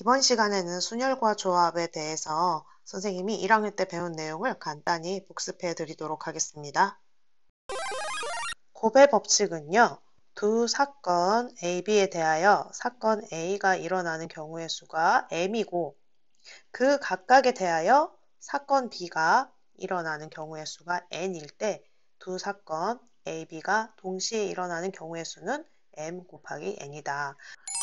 이번 시간에는 순열과 조합에 대해서 선생님이 1학년 때 배운 내용을 간단히 복습해 드리도록 하겠습니다. 고배 법칙은요. 두 사건 A, B에 대하여 사건 A가 일어나는 경우의 수가 M이고 그 각각에 대하여 사건 B가 일어나는 경우의 수가 N일 때 두 사건 A, B가 동시에 일어나는 경우의 수는 M 곱하기 N이다.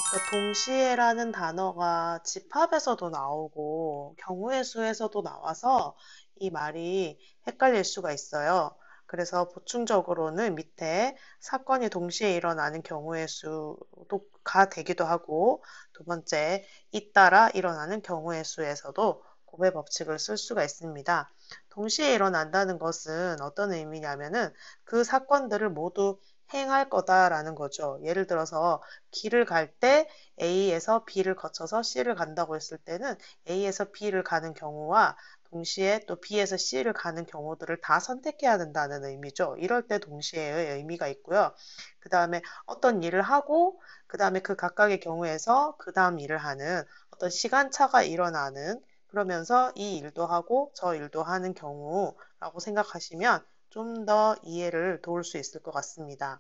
그러니까 동시에라는 단어가 집합에서도 나오고 경우의 수에서도 나와서 이 말이 헷갈릴 수가 있어요. 그래서 보충적으로는 밑에 사건이 동시에 일어나는 경우의 수도가 되기도 하고 두 번째 잇따라 일어나는 경우의 수에서도 곱의 법칙을 쓸 수가 있습니다. 동시에 일어난다는 것은 어떤 의미냐면은 그 사건들을 모두 행할 거다라는 거죠. 예를 들어서 길을 갈 때 A에서 B를 거쳐서 C를 간다고 했을 때는 A에서 B를 가는 경우와 동시에 또 B에서 C를 가는 경우들을 다 선택해야 된다는 의미죠. 이럴 때 동시에의 의미가 있고요. 그 다음에 어떤 일을 하고, 그 다음에 그 각각의 경우에서 그 다음 일을 하는 어떤 시간차가 일어나는 그러면서 이 일도 하고 저 일도 하는 경우라고 생각하시면 좀더 이해를 도울 수 있을 것 같습니다.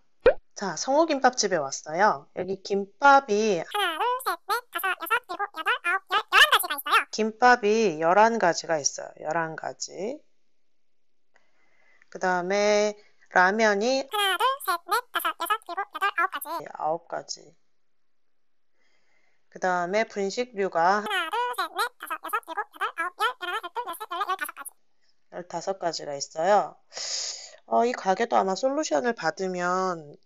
자, 성우김밥집에 왔어요. 여기 김밥이 하나, 둘, 셋, 넷, 다섯, 여섯, 일곱, 여덟, 아홉, 열, 열한 가지가 있어요. 김밥이 열한 가지가 있어요. 열한 가지. 그 다음에 라면이 하나, 둘, 셋, 넷, 다섯, 여섯, 일곱, 여덟, 아홉 가지. 아홉 가지. 그 다음에 분식류가 하나, 다섯 가지가 있어요. 어, 이 가게도 아마 솔루션을 받으면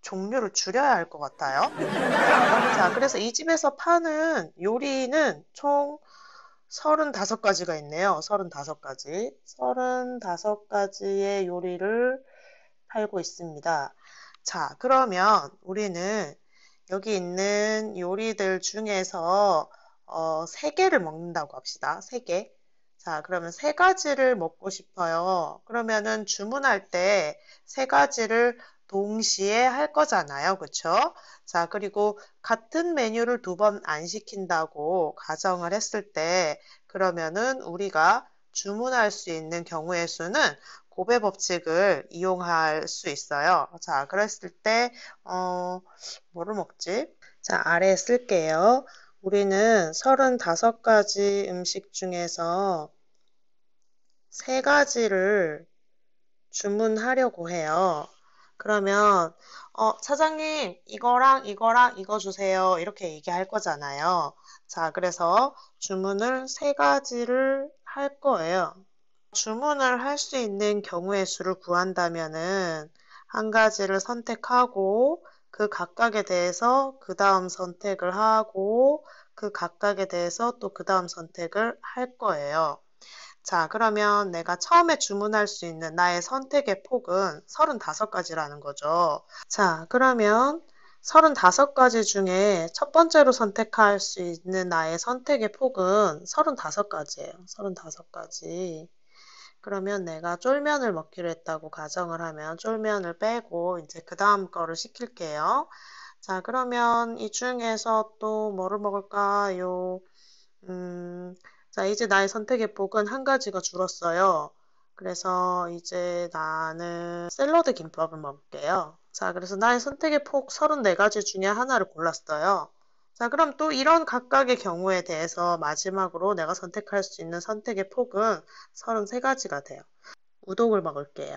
종류를 줄여야 할 것 같아요. 자, 그래서 이 집에서 파는 요리는 총 35가지가 있네요. 35가지. 35가지의 요리를 팔고 있습니다. 자, 그러면 우리는 여기 있는 요리들 중에서 어, 3개를 먹는다고 합시다. 3개. 자, 그러면 세 가지를 먹고 싶어요. 그러면은 주문할 때 세 가지를 동시에 할 거잖아요. 그쵸? 자, 그리고 같은 메뉴를 두 번 안 시킨다고 가정을 했을 때, 그러면은 우리가 주문할 수 있는 경우의 수는 고배 법칙을 이용할 수 있어요. 자, 그랬을 때, 어, 뭐를 먹지? 자, 아래에 쓸게요. 우리는 35가지 음식 중에서 3가지를 주문하려고 해요. 그러면, 어, 사장님, 이거랑 이거랑 이거 주세요. 이렇게 얘기할 거잖아요. 자, 그래서 주문을 3가지를 할 거예요. 주문을 할 수 있는 경우의 수를 구한다면은 한 가지를 선택하고 그 각각에 대해서 그 다음 선택을 하고 그 각각에 대해서 또 그 다음 선택을 할 거예요. 자, 그러면 내가 처음에 주문할 수 있는 나의 선택의 폭은 35가지라는 거죠. 자, 그러면 35가지 중에 첫 번째로 선택할 수 있는 나의 선택의 폭은 35가지예요. 35가지. 그러면 내가 쫄면을 먹기로 했다고 가정을 하면 쫄면을 빼고 이제 그 다음 거를 시킬게요. 자, 그러면 이 중에서 또 뭐를 먹을까요? 음, 자, 이제 나의 선택의 폭은 한 가지가 줄었어요. 그래서 이제 나는 샐러드 김밥을 먹을게요. 자, 그래서 나의 선택의 폭 34가지 중에 하나를 골랐어요. 자, 그럼 또 이런 각각의 경우에 대해서 마지막으로 내가 선택할 수 있는 선택의 폭은 33가지가 돼요. 우동을 먹을게요.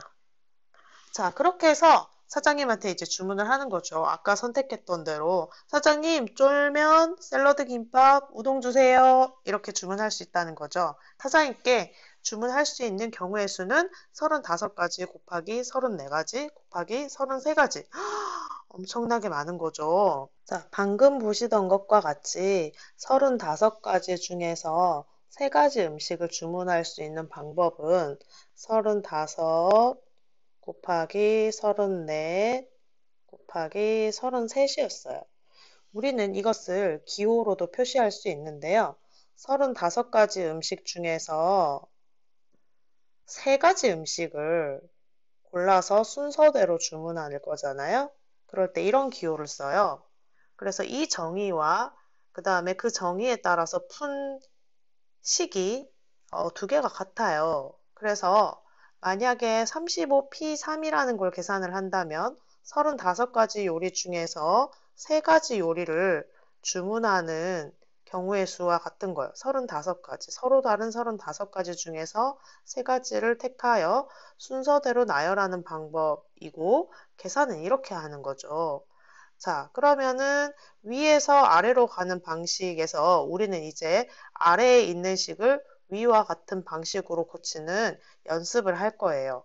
자, 그렇게 해서 사장님한테 이제 주문을 하는 거죠. 아까 선택했던 대로 사장님 쫄면, 샐러드 김밥, 우동 주세요. 이렇게 주문할 수 있다는 거죠. 사장님께 주문할 수 있는 경우의 수는 35가지 곱하기 34가지 곱하기 33가지. 엄청나게 많은 거죠. 자, 방금 보시던 것과 같이 35가지 중에서 3가지 음식을 주문할 수 있는 방법은 35 곱하기 34 곱하기 33이었어요. 우리는 이것을 기호로도 표시할 수 있는데요. 35가지 음식 중에서 3가지 음식을 골라서 순서대로 주문할 거잖아요. 그럴 때 이런 기호를 써요. 그래서 이 정의와 그 다음에 그 정의에 따라서 푼 식이 어, 두 개가 같아요. 그래서 만약에 35P3이라는 걸 계산을 한다면 35가지 요리 중에서 3가지 요리를 주문하는 경우의 수와 같은 거예요. 35가지, 서로 다른 35가지 중에서 세가지를 택하여 순서대로 나열하는 방법이고 계산은 이렇게 하는 거죠. 자, 그러면은 위에서 아래로 가는 방식에서 우리는 이제 아래에 있는 식을 위와 같은 방식으로 고치는 연습을 할 거예요.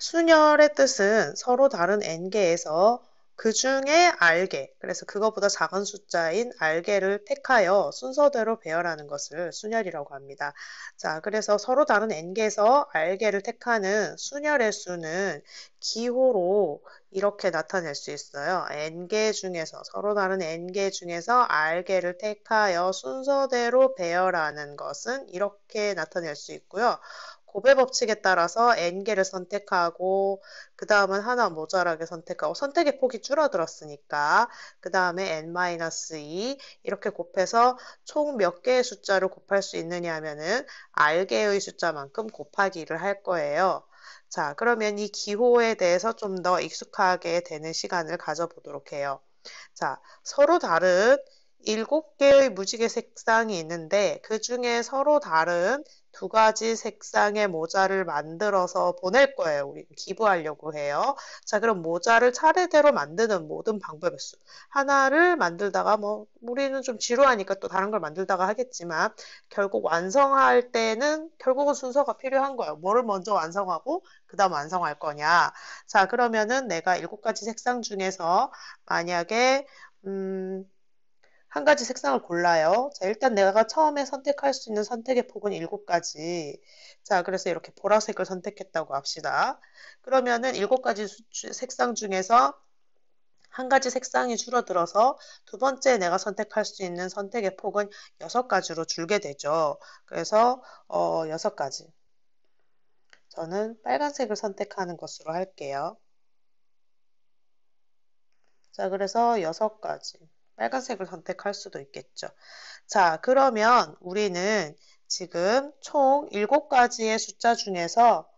순열의 뜻은 서로 다른 n개에서 그 중에 알게, 그래서 그것보다 작은 숫자인 알게를 택하여 순서대로 배열하는 것을 순열이라고 합니다. 자, 그래서 서로 다른 n개에서 알게를 택하는 순열의 수는 기호로 이렇게 나타낼 수 있어요. n개 중에서, 서로 다른 n개 중에서 알게를 택하여 순서대로 배열하는 것은 이렇게 나타낼 수 있고요. 고배 법칙에 따라서 n개를 선택하고 그 다음은 하나 모자라게 선택하고 선택의 폭이 줄어들었으니까 그 다음에 n-2 이렇게 곱해서 총 몇 개의 숫자를 곱할 수 있느냐 하면은 r개의 숫자만큼 곱하기를 할 거예요. 자, 그러면 이 기호에 대해서 좀 더 익숙하게 되는 시간을 가져보도록 해요. 자, 서로 다른 7 개의 무지개 색상이 있는데 그 중에 서로 다른 두 가지 색상의 모자를 만들어서 보낼 거예요. 우리 기부하려고 해요. 자, 그럼 모자를 차례대로 만드는 모든 방법의 수. 하나를 만들다가 뭐 우리는 좀 지루하니까 또 다른 걸 만들다가 하겠지만 결국 완성할 때는 결국은 순서가 필요한 거예요. 뭐를 먼저 완성하고 그다음 완성할 거냐. 자, 그러면은 내가 일곱 가지 색상 중에서 만약에 음한 가지 색상을 골라요. 자, 일단 내가 처음에 선택할 수 있는 선택의 폭은 7가지. 자, 그래서 이렇게 보라색을 선택했다고 합시다. 그러면은 7가지 수, 색상 중에서 한 가지 색상이 줄어들어서 두 번째 내가 선택할 수 있는 선택의 폭은 6가지로 줄게 되죠. 그래서 어, 6가지. 저는 빨간색을 선택하는 것으로 할게요. 자, 그래서 6가지. 빨간색을 선택할 수도 있겠죠. 자, 그러면 우리는 지금 총 7가지의 숫자 중에서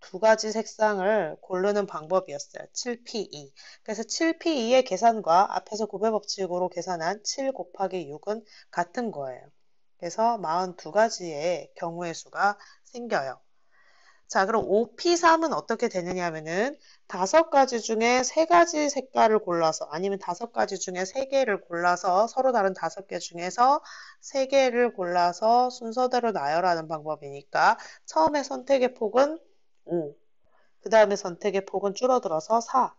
두 가지 색상을 고르는 방법이었어요. 7P2. 그래서 7P2의 계산과 앞에서 구배 법칙으로 계산한 7 곱하기 6은 같은 거예요. 그래서 42가지의 경우의 수가 생겨요. 자, 그럼 OP3은 어떻게 되느냐 하면은 다섯 가지 중에 세 가지 색깔을 골라서 아니면 다섯 가지 중에 세 개를 골라서 서로 다른 다섯 개 중에서 세 개를 골라서 순서대로 나열하는 방법이니까 처음에 선택의 폭은 5, 그 다음에 선택의 폭은 줄어들어서 4,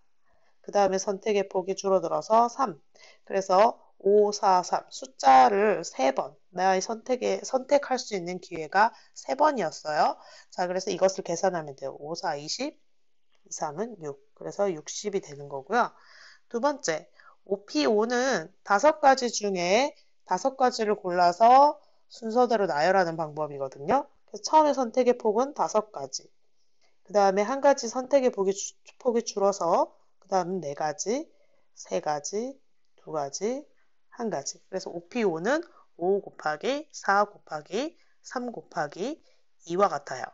그 다음에 선택의 폭이 줄어들어서 3. 그래서 5, 4, 3 숫자를 3번 나의 선택에 선택할 수 있는 기회가 3번이었어요. 자, 그래서 이것을 계산하면 돼요. 5, 4, 20, 2, 3은 6. 그래서 60이 되는 거고요. 두 번째, o p o 는 다섯 가지 중에 다섯 가지를 골라서 순서대로 나열하는 방법이거든요. 처음에 선택의 폭은 다섯 가지. 그 다음에 한 가지 선택의 폭이, 폭이 줄어서 그 다음은 네 가지, 세 가지, 두 가지, 한 가지. 그래서 오피오는 5 곱하기 4 곱하기 3 곱하기 2와 같아요.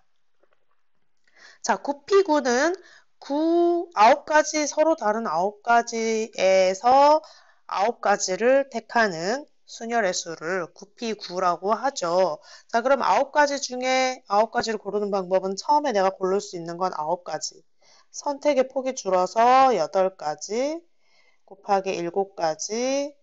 자, 구피구는 9, 9가지, 서로 다른 9가지에서 9가지를 택하는 순열의 수를 구피구라고 하죠. 자, 그럼 9가지 중에 9가지를 고르는 방법은 처음에 내가 고를 수 있는 건 9가지. 선택의 폭이 줄어서 8가지, 곱하기 7가지,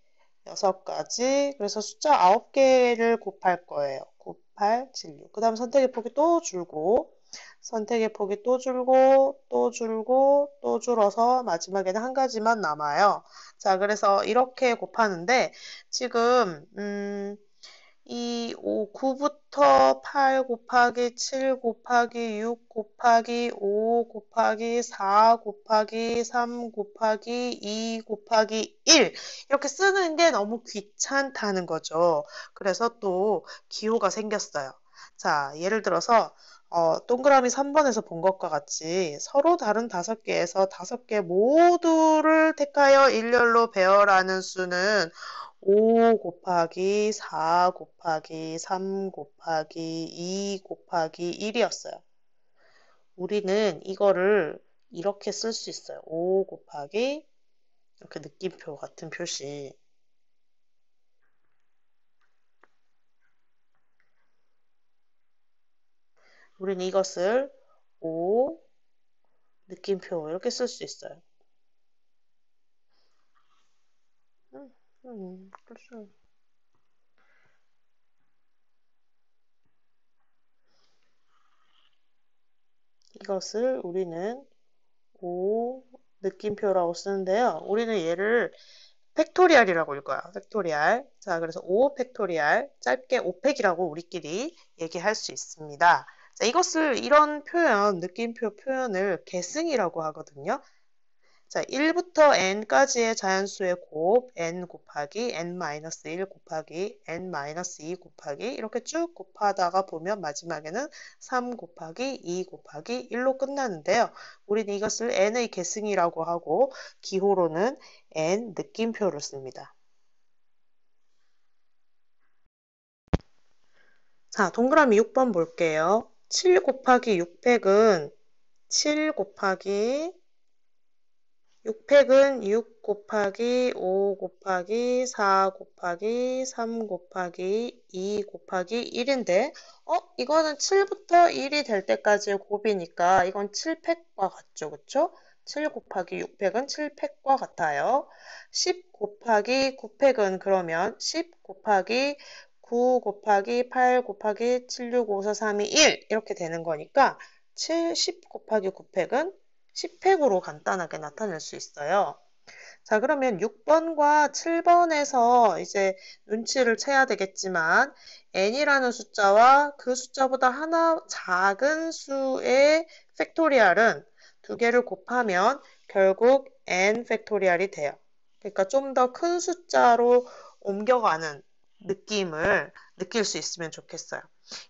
6 가지 그래서 숫자 9 개를 곱할 거예요. 98, 76. 그 다음 선택의 폭이 또 줄고, 선택의 폭이 또 줄고, 또 줄고, 또 줄어서 마지막에는 한 가지만 남아요. 자, 그래서 이렇게 곱하는데, 지금, 음, 2, 5, 9부터 8 곱하기 7 곱하기 6 곱하기 5 곱하기 4 곱하기 3 곱하기 2 곱하기 1 이렇게 쓰는 게 너무 귀찮다는 거죠. 그래서 또 기호가 생겼어요. 자, 예를 들어서 어, 동그라미 3번에서 본 것과 같이 서로 다른 5개에서 5개 모두를 택하여 일렬로 배열하는 수는 5 곱하기 4 곱하기 3 곱하기 2 곱하기 1이었어요. 우리는 이거를 이렇게 쓸 수 있어요. 5 곱하기 이렇게 느낌표 같은 표시 우리는 이것을 5 느낌표 이렇게 쓸 수 있어요. Ну, х 이것을 우리는 오 느낌표라고 쓰는데요. 우리는 얘를 팩토리알이라고 읽어요. 팩토리알. 자, 그래서 5 팩토리알, 짧게 5팩이라고 우리끼리 얘기할 수 있습니다. 자, 이것을 이런 표현, 느낌표 표현을 계승이라고 하거든요. 자, 1부터 n까지의 자연수의 곱, n 곱하기, n-1 곱하기, n-2 곱하기 이렇게 쭉 곱하다가 보면 마지막에는 3 곱하기, 2 곱하기 1로 끝나는데요. 우리는 이것을 n의 계승이라고 하고 기호로는 n 느낌표를 씁니다. 자, 동그라미 6번 볼게요. 7 곱하기 600은 7 곱하기 6팩은 6 곱하기 5 곱하기 4 곱하기 3 곱하기 2 곱하기 1인데 어? 이거는 7부터 1이 될 때까지의 곱이니까 이건 7팩과 같죠. 그쵸? 7 곱하기 6팩은 7팩과 같아요. 10 곱하기 9팩은 그러면 10 곱하기 9 곱하기 8 곱하기 7, 6, 5, 4, 3, 2, 1 이렇게 되는 거니까 7, 10 곱하기 9팩은 1 0획으로 간단하게 나타낼 수 있어요. 자, 그러면 6번과 7번에서 이제 눈치를 채야 되겠지만, n이라는 숫자와 그 숫자보다 하나 작은 수의 팩토리알은 두 개를 곱하면 결국 n 팩토리알이 돼요. 그러니까 좀 더 큰 숫자로 옮겨가는 느낌을 느낄 수 있으면 좋겠어요.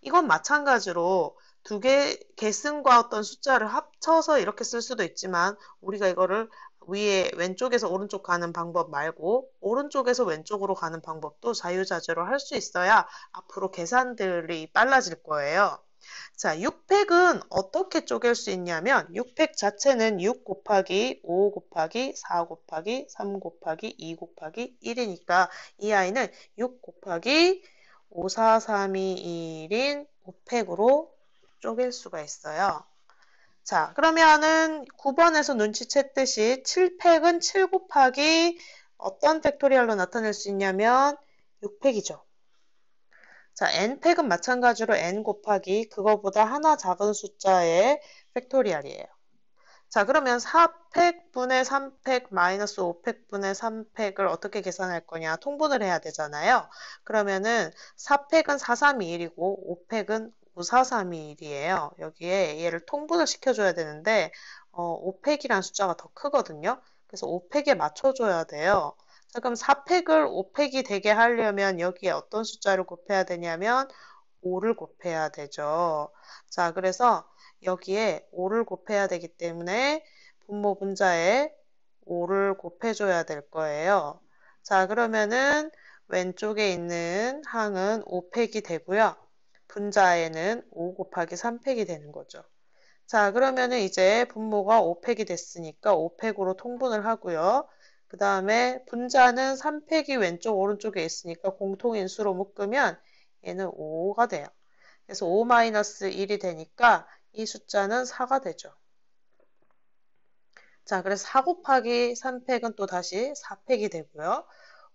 이건 마찬가지로 두개 계승과 어떤 숫자를 합쳐서 이렇게 쓸 수도 있지만 우리가 이거를 위에 왼쪽에서 오른쪽 가는 방법 말고 오른쪽에서 왼쪽으로 가는 방법도 자유자재로 할 수 있어야 앞으로 계산들이 빨라질 거예요. 자, 6팩은 어떻게 쪼갤 수 있냐면 6팩 자체는 6 곱하기 5 곱하기 4 곱하기 3 곱하기 2 곱하기 1이니까 이 아이는 6 곱하기 5, 4, 3, 2, 1인 5팩으로 쪼갤 수가 있어요. 자, 그러면은 9번에서 눈치챘듯이 7팩은 7 곱하기 어떤 팩토리얼로 나타낼 수 있냐면 6팩이죠. 자, n팩은 마찬가지로 n 곱하기 그거보다 하나 작은 숫자의 팩토리얼이에요. 자, 그러면 4팩분의 3팩 마이너스 5팩분의 3팩을 어떻게 계산할 거냐? 통분을 해야 되잖아요. 그러면은 4팩은 4321이고 5팩은 5431이에요. 여기에 얘를 통분을 시켜줘야 되는데 어, 5팩이라는 숫자가 더 크거든요. 그래서 5팩에 맞춰줘야 돼요. 자, 그럼 4팩을 5팩이 되게 하려면 여기에 어떤 숫자를 곱해야 되냐면 5를 곱해야 되죠. 자, 그래서 여기에 5를 곱해야 되기 때문에 분모 분자에 5를 곱해줘야 될 거예요. 자, 그러면은 왼쪽에 있는 항은 5팩이 되고요. 분자에는 5 곱하기 3팩이 되는 거죠. 자그러면 이제 분모가 5팩이 됐으니까 5팩으로 통분을 하고요. 그 다음에 분자는 3팩이 왼쪽 오른쪽에 있으니까 공통인수로 묶으면 얘는 5가 돼요. 그래서 5-1이 되니까 이 숫자는 4가 되죠. 자, 그래서 4 곱하기 3팩은 또 다시 4팩이 되고요.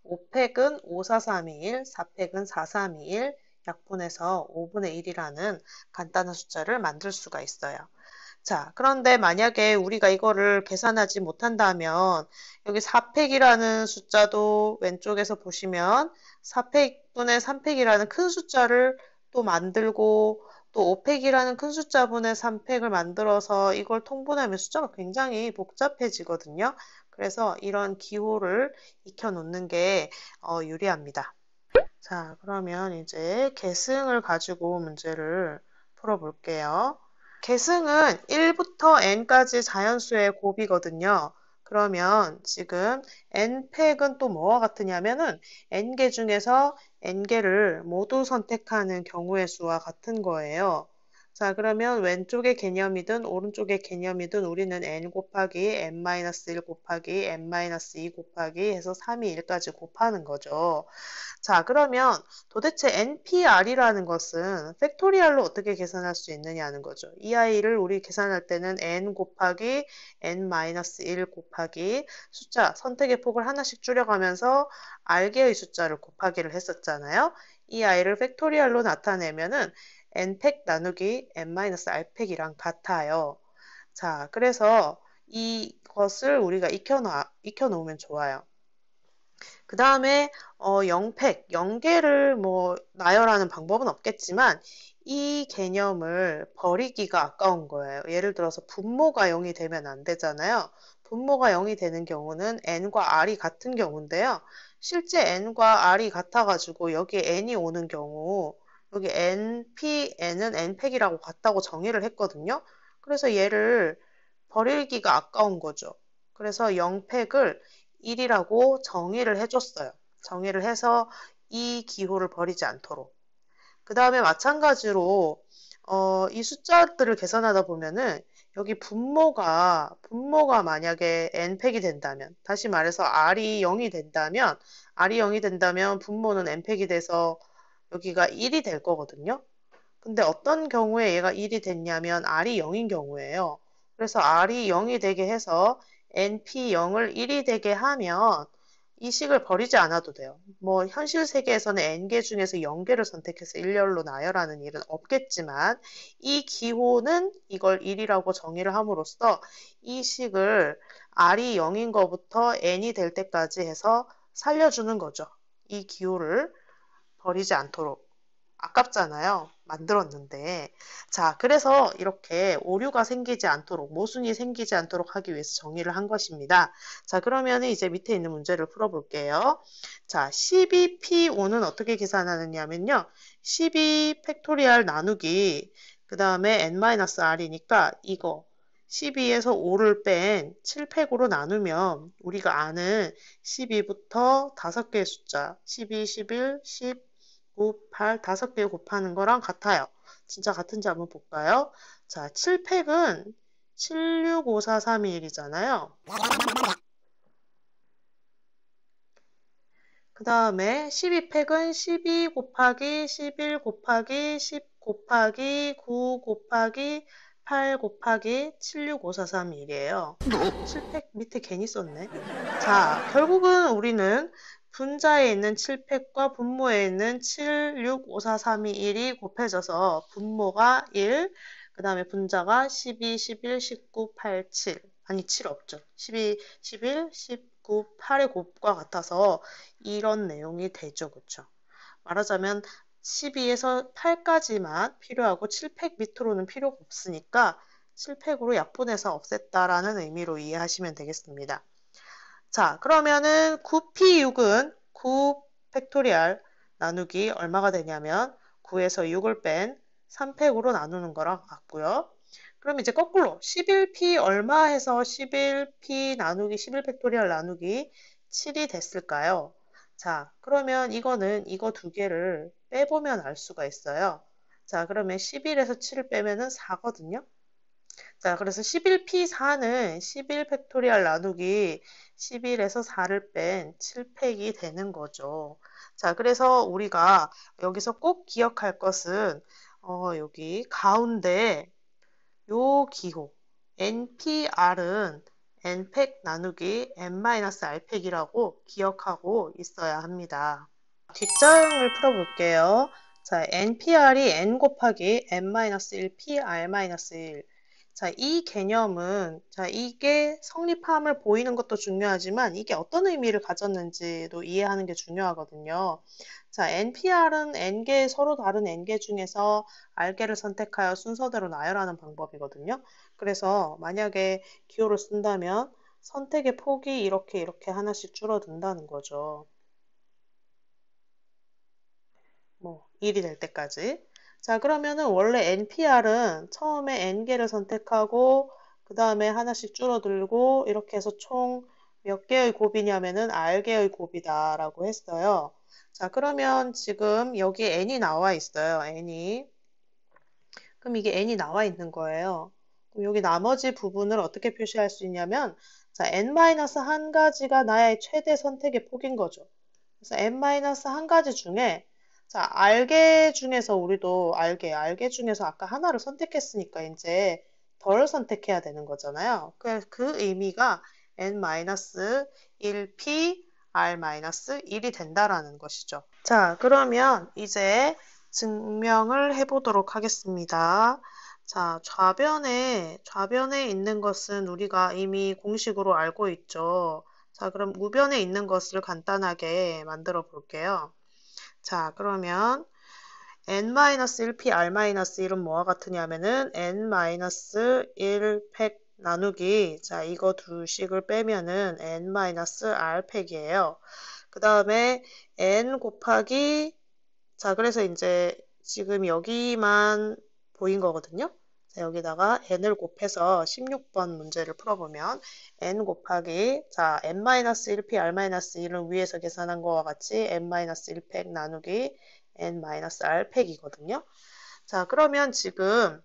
5팩은 5, 4, 3, 2, 1, 4팩은 4, 3, 2, 1, 약분에서 5분의 1이라는 간단한 숫자를 만들 수가 있어요. 자, 그런데 만약에 우리가 이거를 계산하지 못한다면 여기 4팩이라는 숫자도 왼쪽에서 보시면 4팩분의 3팩이라는 큰 숫자를 또 만들고 또 5팩이라는 큰 숫자분의 3팩을 만들어서 이걸 통분하면 숫자가 굉장히 복잡해지거든요. 그래서 이런 기호를 익혀놓는 게 어, 유리합니다. 자, 그러면 이제 계승을 가지고 문제를 풀어볼게요. 계승은 1부터 n까지 자연수의 곱이거든요. 그러면 지금 n팩은 또 뭐와 같으냐면은 n개 중에서 n개를 모두 선택하는 경우의 수와 같은 거예요. 자, 그러면 왼쪽의 개념이든 오른쪽의 개념이든 우리는 n 곱하기 n-1 곱하기 n-2 곱하기 해서 3이 1까지 곱하는 거죠. 자, 그러면 도대체 npr이라는 것은 팩토리얼로 어떻게 계산할 수 있느냐는 거죠. 이 아이를 우리 계산할 때는 n 곱하기 n-1 곱하기 숫자 선택의 폭을 하나씩 줄여가면서 알개의 숫자를 곱하기를 했었잖아요. 이 아이를 팩토리얼로 나타내면은 n팩 나누기 n-r팩이랑 같아요. 자, 그래서 이것을 우리가 익혀놔, 익혀놓으면 좋아요. 그 다음에 어, 0팩, 0개를 뭐 나열하는 방법은 없겠지만 이 개념을 버리기가 아까운 거예요. 예를 들어서 분모가 0이 되면 안 되잖아요. 분모가 0이 되는 경우는 n과 r이 같은 경우인데요. 실제 n과 r이 같아가지고 여기에 n이 오는 경우 여기 NPN은 n 팩이라고 같다고 정의를 했거든요. 그래서 얘를 버리기가 아까운 거죠. 그래서 0팩을 1이라고 정의를 해줬어요. 정의를 해서 이 기호를 버리지 않도록. 그 다음에 마찬가지로 어, 이 숫자들을 계산하다 보면은 여기 분모가 분모가 만약에 n팩이 된다면 다시 말해서 r이 0이 된다면 r이 0이 된다면 분모는 n팩이 돼서 여기가 1이 될 거거든요. 근데 어떤 경우에 얘가 1이 됐냐면 R이 0인 경우에요 그래서 R이 0이 되게 해서 NP0을 1이 되게 하면 이 식을 버리지 않아도 돼요. 뭐 현실 세계에서는 N개 중에서 0개를 선택해서 일렬로 나열하는 일은 없겠지만 이 기호는 이걸 1이라고 정의를 함으로써 이 식을 R이 0인 것부터 N이 될 때까지 해서 살려주는 거죠. 이 기호를 버리지 않도록 아깝잖아요. 만들었는데. 자, 그래서 이렇게 오류가 생기지 않도록, 모순이 생기지 않도록 하기 위해서 정의를 한 것입니다. 자, 그러면 이제 밑에 있는 문제를 풀어볼게요. 자, 12P5는 어떻게 계산하느냐면요. 12 팩토리알 나누기, 그 다음에 n-r이니까 이거, 12에서 5를 뺀 7팩으로 나누면 우리가 아는 12부터 5개의 숫자, 12, 11, 10, 8, 5개 곱하는 거랑 같아요. 진짜 같은지 한번 볼까요? 자, 7팩은 765431이잖아요. 그 다음에 12팩은 12 곱하기 11 곱하기 10 곱하기 9 곱하기 8 곱하기 76543이에요. 1 7팩 밑에 괜히 썼네. 자, 결국은 우리는 분자에 있는 7팩과 분모에 있는 7, 6, 5, 4, 3, 2, 1이 곱해져서 분모가 1, 그 다음에 분자가 12, 11, 19, 8, 7 아니 7 없죠. 12, 11, 19, 8의 곱과 같아서 이런 내용이 되죠. 그렇죠? 말하자면 12에서 8까지만 필요하고 7팩 밑으로는 필요가 없으니까 7팩으로 약분해서 없앴다라는 의미로 이해하시면 되겠습니다. 자, 그러면은 9p6은 9팩토리얼 나누기 얼마가 되냐면 9에서 6을 뺀 3팩으로 나누는 거랑 같고요. 그럼 이제 거꾸로 11p 얼마 해서 11p 나누기 11팩토리얼 나누기 7이 됐을까요? 자, 그러면 이거는 이거 두 개를 빼보면 알 수가 있어요. 자, 그러면 11에서 7을 빼면은 4거든요. 자, 그래서 11P4는 11 팩토리얼 나누기 11에서 4를 뺀 7팩이 되는 거죠. 자, 그래서 우리가 여기서 꼭 기억할 것은 어, 여기 가운데 요 기호 NPR은 n팩 나누기 n-r팩이라고 기억하고 있어야 합니다. 뒷자형을 풀어볼게요. 자, npr이 n 곱하기 n-1pr-1 자, 이 개념은, 자, 이게 성립함을 보이는 것도 중요하지만 이게 어떤 의미를 가졌는지도 이해하는 게 중요하거든요. 자, NPR은 N개의 서로 다른 N개 중에서 R개를 선택하여 순서대로 나열하는 방법이거든요. 그래서 만약에 기호를 쓴다면 선택의 폭이 이렇게 이렇게 하나씩 줄어든다는 거죠. 뭐, 1이 될 때까지. 자, 그러면은 원래 NPR은 처음에 N개를 선택하고 그 다음에 하나씩 줄어들고 이렇게 해서 총 몇 개의 곱이냐면은 R개의 곱이다라고 했어요. 자, 그러면 지금 여기 N이 나와 있어요. N이. 그럼 이게 N이 나와 있는 거예요. 그럼 여기 나머지 부분을 어떻게 표시할 수 있냐면 자, N-1가지가 나의 최대 선택의 폭인 거죠. 그래서 N-1가지 중에 자, 알게 중에서 우리도 알게, 알게 중에서 아까 하나를 선택했으니까 이제 덜 선택해야 되는 거잖아요. 그, 그 의미가 n-1p r-1이 된다라는 것이죠. 자, 그러면 이제 증명을 해보도록 하겠습니다. 자, 좌변에, 좌변에 있는 것은 우리가 이미 공식으로 알고 있죠. 자, 그럼 우변에 있는 것을 간단하게 만들어 볼게요. 자, 그러면 n-1p r-1은 뭐와 같으냐면은 n-1팩 나누기 자 이거 두식을 빼면은 n-r팩이에요. 그 다음에 n 곱하기 자 그래서 이제 지금 여기만 보인 거거든요. 여기다가 n을 곱해서 16번 문제를 풀어보면 n 곱하기 자 n-1p r-1은 위에서 계산한 거와 같이 n-1팩 나누기 n-r팩이거든요. 자 그러면 지금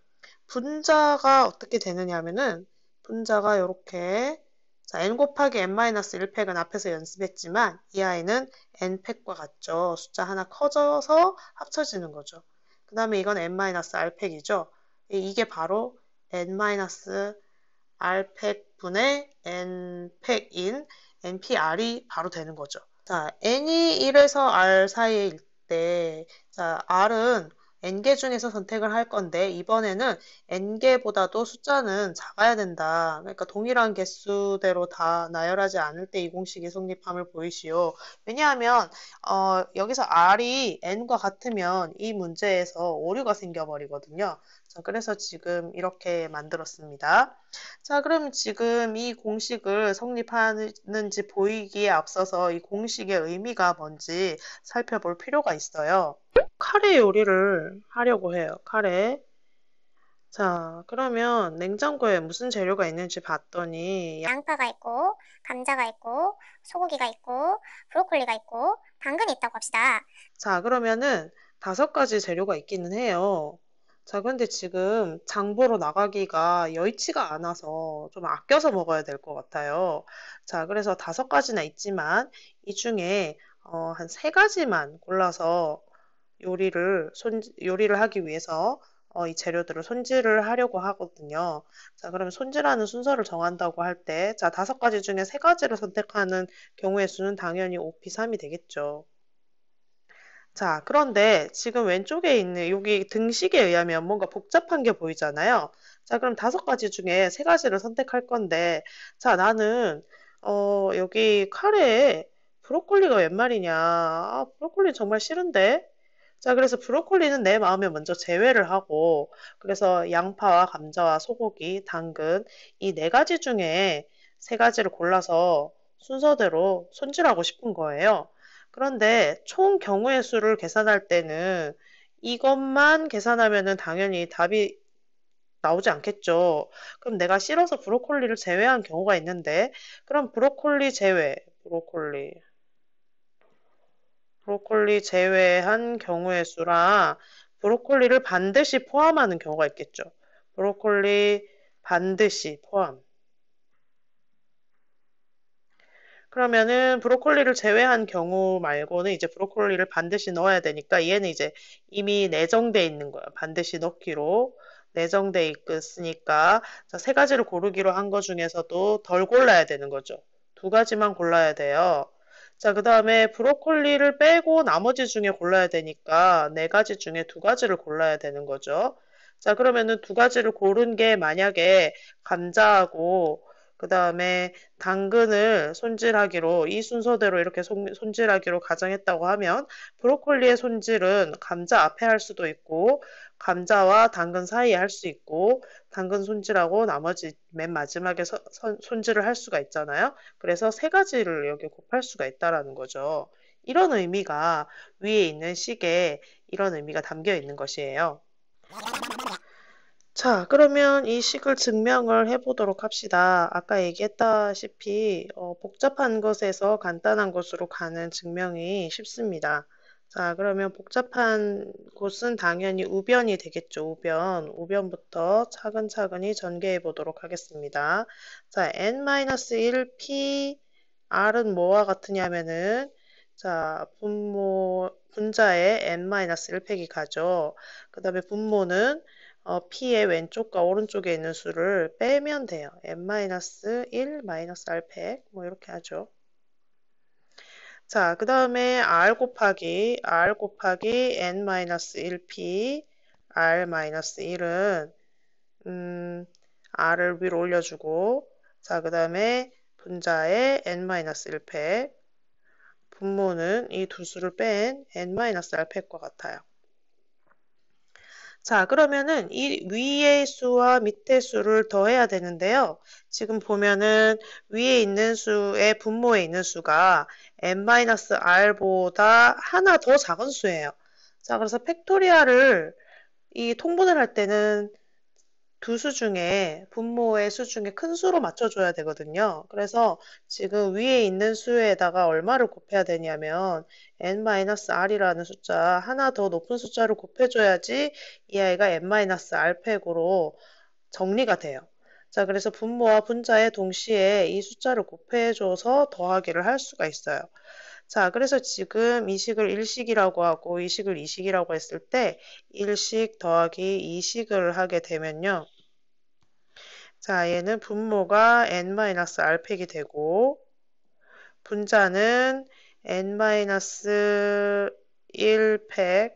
분자가 어떻게 되느냐 하면은 분자가 이렇게 자, n 곱하기 n-1팩은 앞에서 연습했지만 이 아이는 n팩과 같죠. 숫자 하나 커져서 합쳐지는 거죠. 그 다음에 이건 n-r팩이죠. 네, 이게 바로 n-r팩분의 n팩인 npr이 바로 되는 거죠. 자, n이 1에서 r 사이일 때, 자, r은 n개 중에서 선택을 할 건데 이번에는 n개보다도 숫자는 작아야 된다. 그러니까 동일한 개수대로 다 나열하지 않을 때 이 공식의 성립함을 보이시오. 왜냐하면 어, 여기서 r이 n과 같으면 이 문제에서 오류가 생겨버리거든요. 자, 그래서 지금 이렇게 만들었습니다. 자, 그럼 지금 이 공식을 성립하는지 보이기에 앞서서 이 공식의 의미가 뭔지 살펴볼 필요가 있어요. 카레 요리를 하려고 해요. 카레. 자, 그러면 냉장고에 무슨 재료가 있는지 봤더니 양- 파가 있고, 감자가 있고, 소고기가 있고, 브로콜리가 있고, 당근이 있다고 합시다. 자, 그러면은 다섯 가지 재료가 있기는 해요. 자, 근데 지금 장 보러 나가기가 여의치가 않아서 좀 아껴서 먹어야 될 것 같아요. 자, 그래서 다섯 가지나 있지만 이 중에 어, 한세 가지만 골라서 요리를 손 요리를 하기 위해서 어, 이 재료들을 손질을 하려고 하거든요. 자, 그럼 손질하는 순서를 정한다고 할 때, 자, 다섯 가지 중에 세 가지를 선택하는 경우의 수는 당연히 5P3이 되겠죠. 자, 그런데 지금 왼쪽에 있는 여기 등식에 의하면 뭔가 복잡한 게 보이잖아요. 자, 그럼 다섯 가지 중에 세 가지를 선택할 건데, 자, 나는, 어, 여기 카레에 브로콜리가 웬 말이냐. 아, 브로콜리 정말 싫은데? 자, 그래서 브로콜리는 내 마음에 먼저 제외를 하고, 그래서 양파와 감자와 소고기, 당근, 이 네 가지 중에 세 가지를 골라서 순서대로 손질하고 싶은 거예요. 그런데 총 경우의 수를 계산할 때는 이것만 계산하면 당연히 답이 나오지 않겠죠. 그럼 내가 싫어서 브로콜리를 제외한 경우가 있는데, 그럼 브로콜리 제외, 브로콜리, 브로콜리 제외한 경우의 수라 브로콜리를 반드시 포함하는 경우가 있겠죠. 브로콜리 반드시 포함. 그러면은 브로콜리를 제외한 경우 말고는 이제 브로콜리를 반드시 넣어야 되니까 얘는 이제 이미 내정돼 있는 거야. 반드시 넣기로 내정돼 있으니까 세 가지를 고르기로 한거 중에서도 덜 골라야 되는 거죠. 두 가지만 골라야 돼요. 자, 그 다음에 브로콜리를 빼고 나머지 중에 골라야 되니까 네 가지 중에 두 가지를 골라야 되는 거죠. 자, 그러면은 두 가지를 고른 게 만약에 감자하고 그 다음에 당근을 손질하기로 이 순서대로 이렇게 손질하기로 가정했다고 하면 브로콜리의 손질은 감자 앞에 할 수도 있고 감자와 당근 사이에 할 수 있고 당근 손질하고 나머지 맨 마지막에 서, 선, 손질을 할 수가 있잖아요. 그래서 세 가지를 여기 곱할 수가 있다라는 거죠. 이런 의미가 위에 있는 식에 이런 의미가 담겨 있는 것이에요. 자, 그러면 이 식을 증명을 해보도록 합시다. 아까 얘기했다시피 어, 복잡한 것에서 간단한 것으로 가는 증명이 쉽습니다. 자, 그러면 복잡한 곳은 당연히 우변이 되겠죠. 우변. 우변부터 차근차근히 전개해 보도록 하겠습니다. 자, n-1p r은 뭐와 같으냐면은 자, 분모 분자에 n-1팩이 가죠. 그다음에 분모는 어, p의 왼쪽과 오른쪽에 있는 수를 빼면 돼요. n-1 r팩 뭐 이렇게 하죠. 자, 그 다음에 r 곱하기 r 곱하기 n-1p r-1은 음, r을 위로 올려주고 자, 그 다음에 분자의 n-1패 분모는 이 두 수를 뺀 n-r팩과 같아요. 자, 그러면은 이 위의 수와 밑의 수를 더해야 되는데요. 지금 보면은 위에 있는 수의 분모에 있는 수가 n-r보다 하나 더 작은 수예요. 자, 그래서 팩토리아를 이 통분을 할 때는 두 수 중에 분모의 수 중에 큰 수로 맞춰줘야 되거든요. 그래서 지금 위에 있는 수에다가 얼마를 곱해야 되냐면 n-r이라는 숫자 하나 더 높은 숫자로 곱해줘야지 이 아이가 n-r팩으로 정리가 돼요. 자, 그래서 분모와 분자에 동시에 이 숫자를 곱해줘서 더하기를 할 수가 있어요. 자, 그래서 지금 이 식을 1식이라고 하고 이 식을 2식이라고 했을 때 1식 더하기 2식을 하게 되면요. 자, 얘는 분모가 n 알팩이 되고 분자는 n-1팩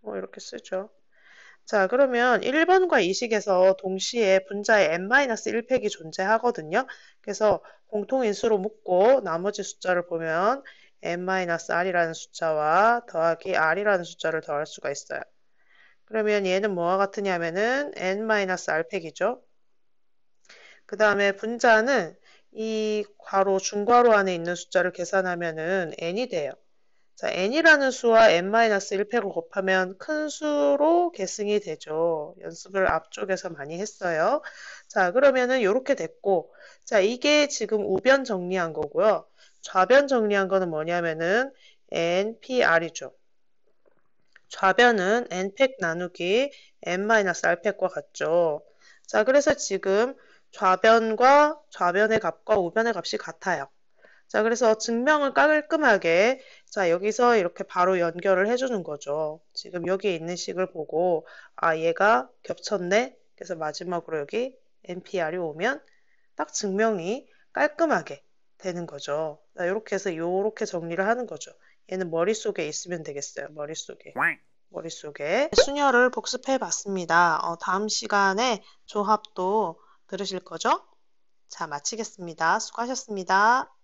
뭐 이렇게 쓰죠. 자, 그러면 1번과 2식에서 동시에 분자의 n-1팩이 존재하거든요. 그래서 공통인수로 묶고 나머지 숫자를 보면 n-r이라는 숫자와 더하기 r이라는 숫자를 더할 수가 있어요. 그러면 얘는 뭐와 같으냐면은 n-r팩이죠. 그 다음에 분자는 이 괄호, 중괄호 안에 있는 숫자를 계산하면은 n이 돼요. 자, n이라는 수와 n-1패로 곱하면 큰 수로 계승이 되죠. 연습을 앞쪽에서 많이 했어요. 자, 그러면은 이렇게 됐고, 자, 이게 지금 우변 정리한 거고요. 좌변 정리한 거는 뭐냐면은 npr이죠. 좌변은 n팩 나누기 n-r팩과 같죠. 자, 그래서 지금 좌변과 좌변의 값과 우변의 값이 같아요. 자, 그래서 증명을 깔끔하게 자, 여기서 이렇게 바로 연결을 해주는 거죠. 지금 여기에 있는 식을 보고 아, 얘가 겹쳤네. 그래서 마지막으로 여기 NPR이 오면 딱 증명이 깔끔하게 되는 거죠. 자, 이렇게 해서 이렇게 정리를 하는 거죠. 얘는 머릿속에 있으면 되겠어요. 머릿속에. 머릿속에 수녀를 복습해 봤습니다. 어, 다음 시간에 조합도 들으실 거죠? 자, 마치겠습니다. 수고하셨습니다.